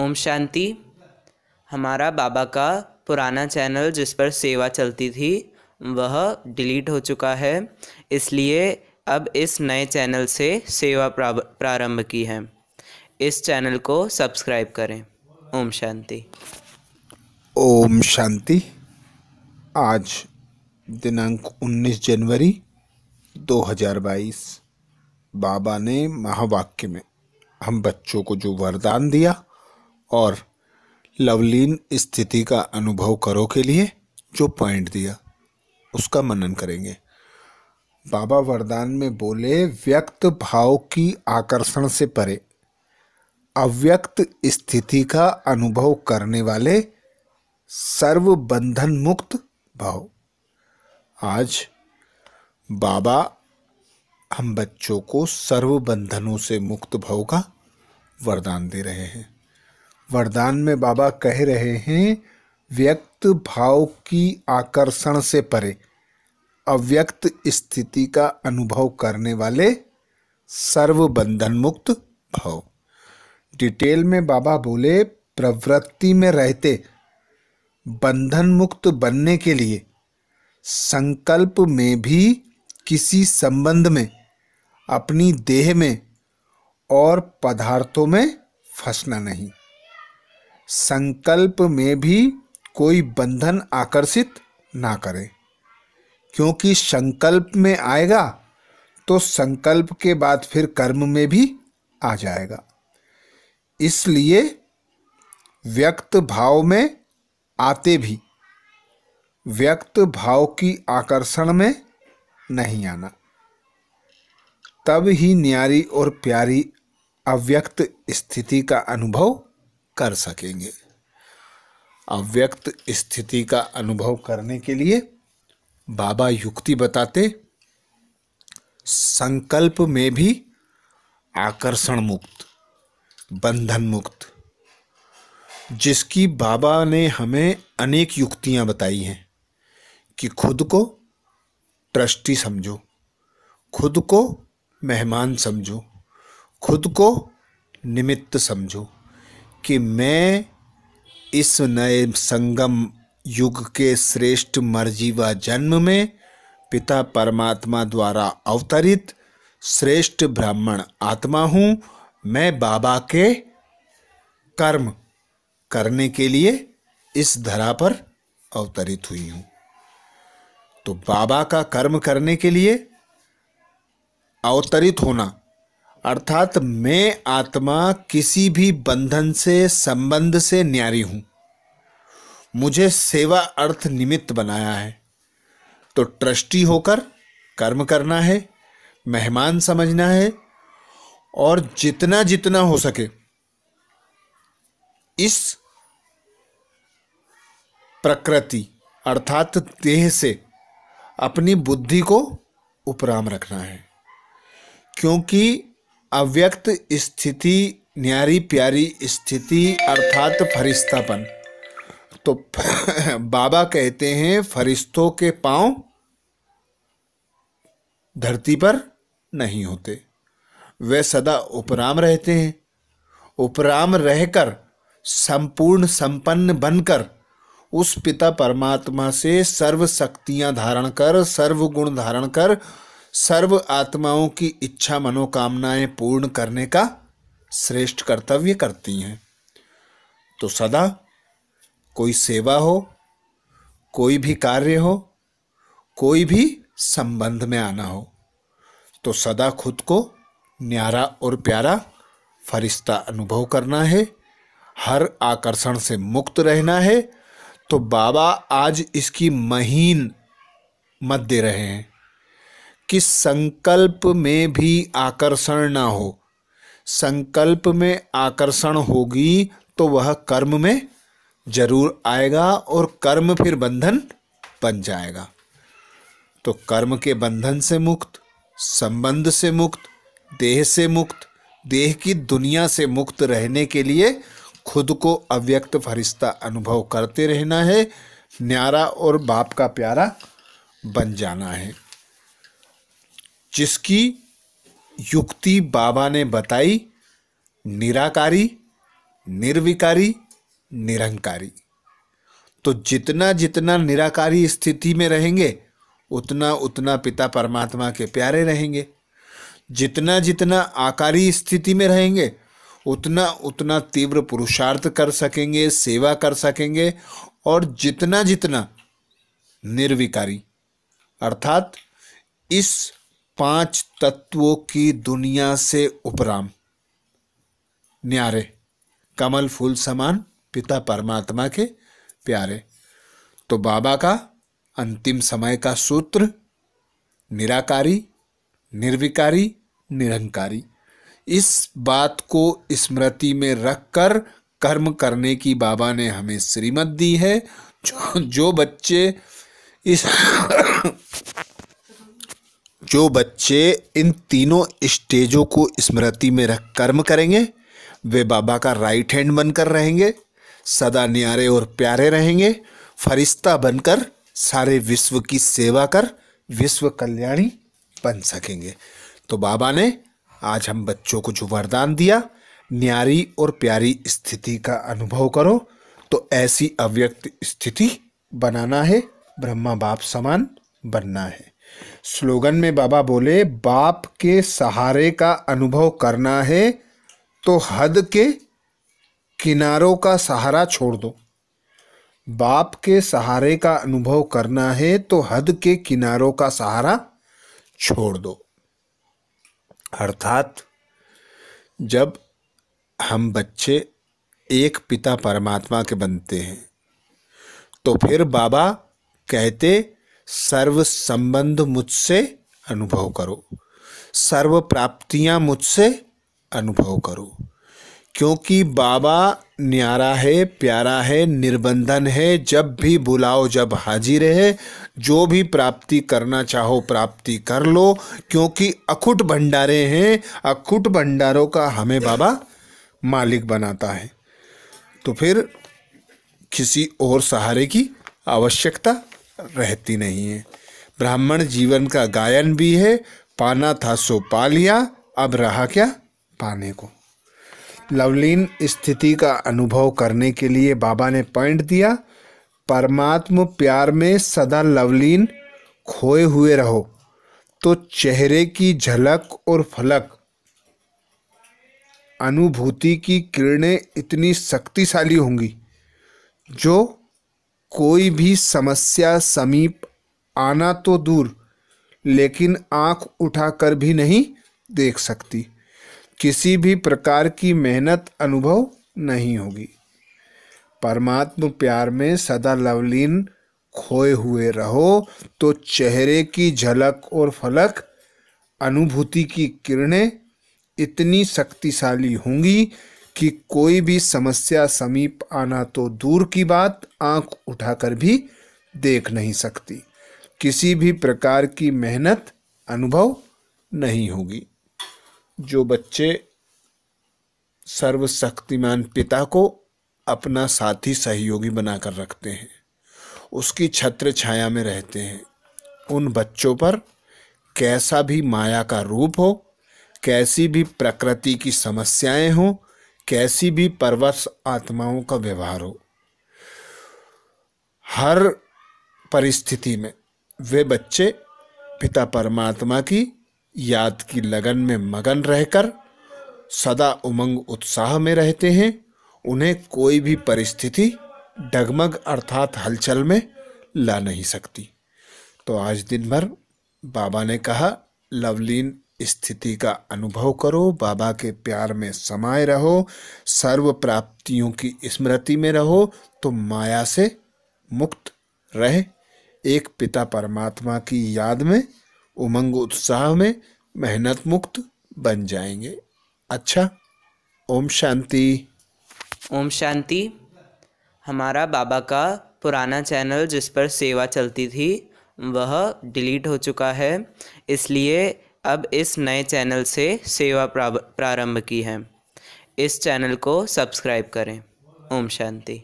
ओम शांति हमारा बाबा का पुराना चैनल जिस पर सेवा चलती थी वह डिलीट हो चुका है इसलिए अब इस नए चैनल से सेवा प्रारंभ की है इस चैनल को सब्सक्राइब करें ओम शांति ओम शांति आज दिनांक 19 जनवरी 2022 बाबा ने महावाक्य में हम बच्चों को जो वरदान दिया और लवलीन स्थिति का अनुभव करो के लिए जो पॉइंट दिया उसका मनन करेंगे बाबा वरदान में बोले व्यक्त भाव की आकर्षण से परे अव्यक्त स्थिति का अनुभव करने वाले सर्व बंधन मुक्त भाव आज बाबा हम बच्चों को सर्व बंधनों से मुक्त भाव का वरदान दे रहे हैं वरदान में बाबा कह रहे हैं व्यक्त भाव की आकर्षण से परे अव्यक्त स्थिति का अनुभव करने वाले सर्व बंधन मुक्त भाव डिटेल में बाबा बोले प्रवृत्ति में रहते बंधन मुक्त बनने के लिए संकल्प में भी किसी संबंध में अपनी देह में और पदार्थों में फंसना नहीं संकल्प में भी कोई बंधन आकर्षित ना करें क्योंकि संकल्प में आएगा तो संकल्प के बाद फिर कर्म में भी आ जाएगा इसलिए व्यक्त भाव में आते भी व्यक्त भाव की आकर्षण में नहीं आना तब ही न्यारी और प्यारी अव्यक्त स्थिति का अनुभव कर सकेंगे अव्यक्त स्थिति का अनुभव करने के लिए बाबा युक्ति बताते संकल्प में भी आकर्षण मुक्त बंधन मुक्त जिसकी बाबा ने हमें अनेक युक्तियां बताई हैं कि खुद को ट्रस्टी समझो खुद को मेहमान समझो खुद को निमित्त समझो कि मैं इस नए संगम युग के श्रेष्ठ मर्जीवा जन्म में पिता परमात्मा द्वारा अवतरित श्रेष्ठ ब्राह्मण आत्मा हूँ मैं बाबा के कर्म करने के लिए इस धरा पर अवतरित हुई हूँ तो बाबा का कर्म करने के लिए अवतरित होना अर्थात मैं आत्मा किसी भी बंधन से संबंध से न्यारी हूं मुझे सेवा अर्थ निमित्त बनाया है तो ट्रस्टी होकर कर्म करना है मेहमान समझना है और जितना जितना हो सके इस प्रकृति अर्थात देह से अपनी बुद्धि को उपराम रखना है क्योंकि अव्यक्त स्थिति न्यारी प्यारी स्थिति अर्थात फरिश्तापन तो बाबा कहते हैं फरिश्तों के पांव धरती पर नहीं होते वे सदा उपराम रहते हैं उपराम रहकर संपूर्ण संपन्न बनकर उस पिता परमात्मा से सर्व शक्तियां धारण कर सर्व गुण धारण कर सर्व आत्माओं की इच्छा मनोकामनाएं पूर्ण करने का श्रेष्ठ कर्तव्य करती हैं तो सदा कोई सेवा हो कोई भी कार्य हो कोई भी संबंध में आना हो तो सदा खुद को न्यारा और प्यारा फरिश्ता अनुभव करना है हर आकर्षण से मुक्त रहना है तो बाबा आज इसकी महीन मत दे रहे हैं कि संकल्प में भी आकर्षण ना हो संकल्प में आकर्षण होगी तो वह कर्म में जरूर आएगा और कर्म फिर बंधन बन जाएगा तो कर्म के बंधन से मुक्त संबंध से मुक्त देह से मुक्त देह की दुनिया से मुक्त रहने के लिए खुद को अव्यक्त फरिश्ता अनुभव करते रहना है न्यारा और बाप का प्यारा बन जाना है जिसकी युक्ति बाबा ने बताई निराकारी निर्विकारी निरंकारी तो जितना जितना निराकारी स्थिति में रहेंगे उतना उतना पिता परमात्मा के प्यारे रहेंगे जितना जितना आकारी स्थिति में रहेंगे उतना उतना तीव्र पुरुषार्थ कर सकेंगे सेवा कर सकेंगे और जितना जितना निर्विकारी अर्थात इस पांच तत्वों की दुनिया से उपराम न्यारे कमल फूल समान पिता परमात्मा के प्यारे तो बाबा का अंतिम समय का सूत्र निराकारी निर्विकारी निरंकारी इस बात को स्मृति में रखकर कर्म करने की बाबा ने हमें श्रीमत दी है जो, जो बच्चे इस जो बच्चे इन तीनों स्टेजों को स्मृति में रख कर्म करेंगे वे बाबा का राइट हैंड बनकर रहेंगे सदा न्यारे और प्यारे रहेंगे फरिश्ता बनकर सारे विश्व की सेवा कर विश्व कल्याणी बन सकेंगे तो बाबा ने आज हम बच्चों को जो वरदान दिया न्यारी और प्यारी स्थिति का अनुभव करो तो ऐसी अव्यक्त स्थिति बनाना है ब्रह्मा बाप समान बनना है स्लोगन में बाबा बोले बाप के सहारे का अनुभव करना है तो हद के किनारों का सहारा छोड़ दो बाप के सहारे का अनुभव करना है तो हद के किनारों का सहारा छोड़ दो अर्थात जब हम बच्चे एक पिता परमात्मा के बनते हैं तो फिर बाबा कहते सर्व संबंध मुझसे अनुभव करो सर्व प्राप्तियां मुझसे अनुभव करो क्योंकि बाबा न्यारा है प्यारा है निर्बंधन है जब भी बुलाओ जब हाजिर है जो भी प्राप्ति करना चाहो प्राप्ति कर लो क्योंकि अखुट भंडारे हैं अखुट भंडारों का हमें बाबा मालिक बनाता है तो फिर किसी और सहारे की आवश्यकता रहती नहीं है ब्राह्मण जीवन का गायन भी है पाना था सो पा लिया अब रहा क्या पाने को लवलीन स्थिति का अनुभव करने के लिए बाबा ने पॉइंट दिया परमात्म प्यार में सदा लवलीन खोए हुए रहो तो चेहरे की झलक और फलक अनुभूति की किरणें इतनी शक्तिशाली होंगी जो कोई भी समस्या समीप आना तो दूर लेकिन आंख उठाकर भी नहीं देख सकती किसी भी प्रकार की मेहनत अनुभव नहीं होगी परमात्म प्यार में सदा लवलीन खोए हुए रहो तो चेहरे की झलक और फलक अनुभूति की किरणें इतनी शक्तिशाली होंगी कि कोई भी समस्या समीप आना तो दूर की बात आंख उठाकर भी देख नहीं सकती किसी भी प्रकार की मेहनत अनुभव नहीं होगी जो बच्चे सर्वशक्तिमान पिता को अपना साथी सहयोगी बनाकर रखते हैं उसकी छत्र छाया में रहते हैं उन बच्चों पर कैसा भी माया का रूप हो कैसी भी प्रकृति की समस्याएं हों कैसी भी परवश आत्माओं का व्यवहार हो हर परिस्थिति में वे बच्चे पिता परमात्मा की याद की लगन में मगन रहकर सदा उमंग उत्साह में रहते हैं उन्हें कोई भी परिस्थिति डगमग अर्थात हलचल में ला नहीं सकती तो आज दिन भर बाबा ने कहा लवलीन स्थिति का अनुभव करो बाबा के प्यार में समाये रहो सर्व प्राप्तियों की स्मृति में रहो तो माया से मुक्त रहे एक पिता परमात्मा की याद में उमंग उत्साह में मेहनत मुक्त बन जाएंगे अच्छा ओम शांति ओम शांति हमारा बाबा का पुराना चैनल जिस पर सेवा चलती थी वह डिलीट हो चुका है इसलिए अब इस नए चैनल से सेवा प्रारंभ की है इस चैनल को सब्सक्राइब करें ओम शांति